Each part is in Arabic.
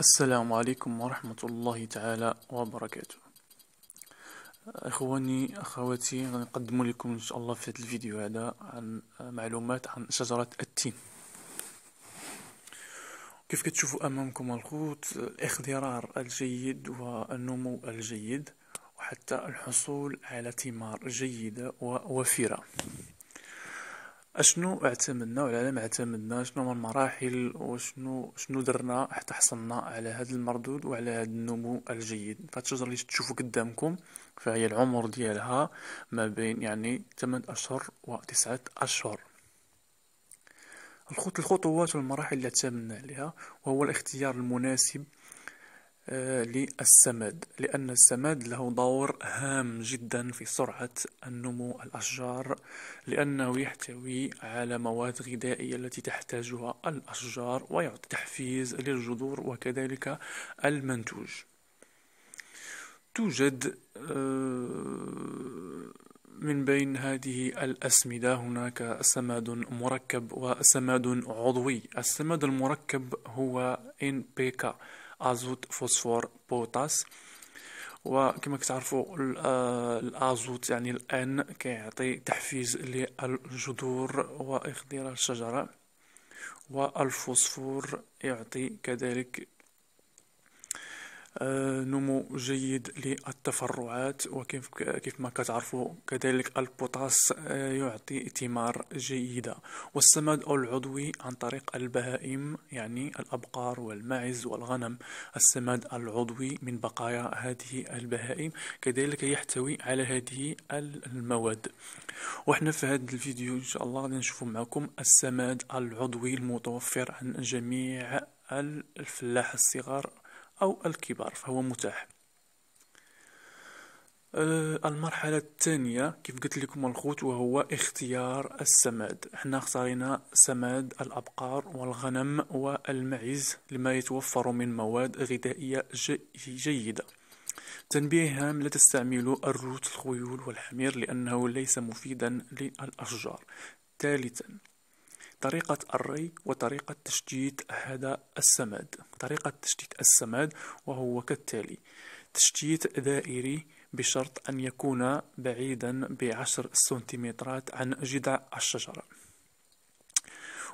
السلام عليكم ورحمة الله تعالى وبركاته اخواني اخواتي غنقدم لكم ان شاء الله في هذا الفيديو هذا عن معلومات عن شجرة التين كيف كتشوفوا امامكم الخوت الاخضرار الجيد والنمو الجيد وحتى الحصول على ثمار جيدة ووفيرة اشنو اعتمدنا لا ما اعتمدنا شنو هما المراحل وشنو شنو درنا حتى حصلنا على هذا المردود وعلى هذا النمو الجيد فالشجره اللي تشوفوا قدامكم فهي العمر ديالها ما بين يعني 8 اشهر و 9 اشهر الخطوات والمراحل اللي اعتمدنا عليها وهو الاختيار المناسب آه، للسماد لأن السماد له دور هام جدا في سرعة النمو الأشجار لأنه يحتوي على مواد غذائية التي تحتاجها الأشجار ويعطي تحفيز للجذور وكذلك المنتوج توجد آه، من بين هذه الأسمدة هناك سماد مركب وسماد عضوي السماد المركب هو NPK ازوت فوسفور بوتاس وكما كتعرفوا آه، الازوت يعني الان كيعطي تحفيز للجذور واخضرار الشجره والفوسفور يعطي كذلك آه، نمو جيد للتفرعات وكيف كيف ما كتعرفوا كذلك البوتاس آه، يعطي ثمار جيدة والسماد أو العضوي عن طريق البهائم يعني الأبقار والماعز والغنم السماد العضوي من بقايا هذه البهائم كذلك يحتوي على هذه المواد وحنا في هذا الفيديو إن شاء الله غادي نشوفوا معكم السماد العضوي المتوفر عن جميع الفلاح الصغار أو الكبار فهو متاح آه، المرحلة الثانية كيف قلت لكم الخوت وهو اختيار السماد احنا اختارينا سماد الأبقار والغنم والمعز لما يتوفر من مواد غذائية جي جيدة تنبيه هام لا تستعملوا الروت الخيول والحمير لأنه ليس مفيدا للأشجار ثالثا طريقة الري وطريقة تشتيت هذا السماد طريقة تشتيت السماد وهو كالتالي تشتيت دائري بشرط أن يكون بعيدا بعشر سنتيمترات عن جذع الشجرة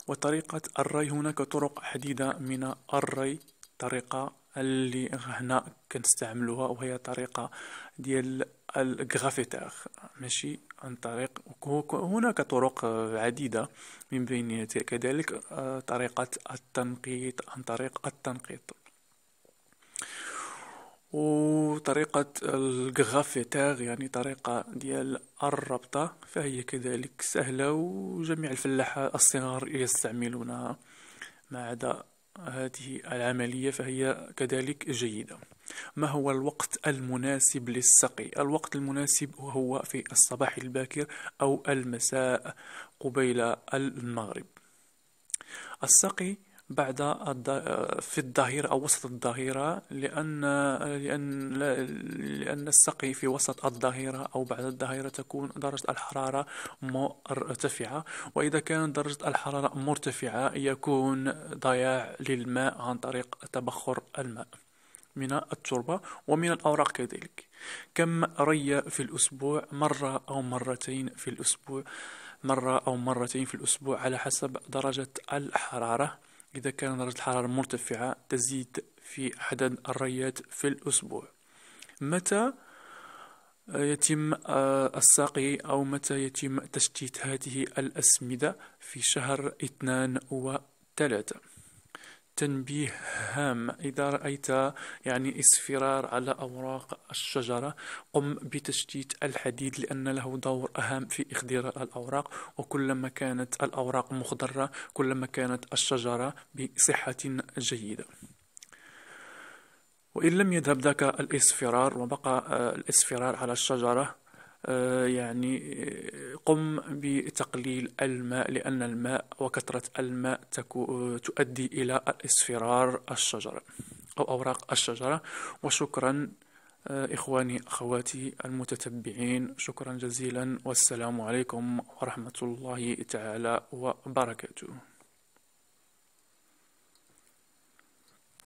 وطريقة الري هناك طرق عديدة من الري طريقة اللي هنا كنستعملوها وهي طريقة ديال الغرافيتار ماشي عن طريق هناك طرق عديدة من بين كذلك آه، طريقة التنقيط عن طريق التنقيط وطريقة الغرافيتار يعني طريقة ديال الربطة فهي كذلك سهلة وجميع الفلاحة الصغار يستعملونها ما عدا هذه العملية فهي كذلك جيدة ما هو الوقت المناسب للسقي الوقت المناسب هو في الصباح الباكر أو المساء قبيل المغرب السقي بعد في الظهيرة أو وسط الظهيرة لأن لأن لأن السقي في وسط الظهيرة أو بعد الظهيرة تكون درجة الحرارة مرتفعة وإذا كانت درجة الحرارة مرتفعة يكون ضياع للماء عن طريق تبخر الماء من التربة ومن الأوراق كذلك كم ري في الأسبوع مرة أو مرتين في الأسبوع مرة أو مرتين في الأسبوع على حسب درجة الحرارة إذا كان درجة الحرارة مرتفعة تزيد في عدد الريات في الأسبوع متى يتم آه، السقي أو متى يتم تشتيت هذه الأسمدة في شهر اثنان وثلاثة تنبيه هام إذا رأيت يعني اصفرار على أوراق الشجرة قم بتشتيت الحديد لأن له دور أهم في إخدير الأوراق وكلما كانت الأوراق مخضرة كلما كانت الشجرة بصحة جيدة وإن لم يذهب ذاك الإصفرار وبقى آه، الإصفرار على الشجرة آه، يعني آه، قم بتقليل الماء لأن الماء وكثرة الماء تؤدي إلى اصفرار الشجرة أو أوراق الشجرة وشكرا آه، إخواني أخواتي المتتبعين شكرا جزيلا والسلام عليكم ورحمة الله تعالى وبركاته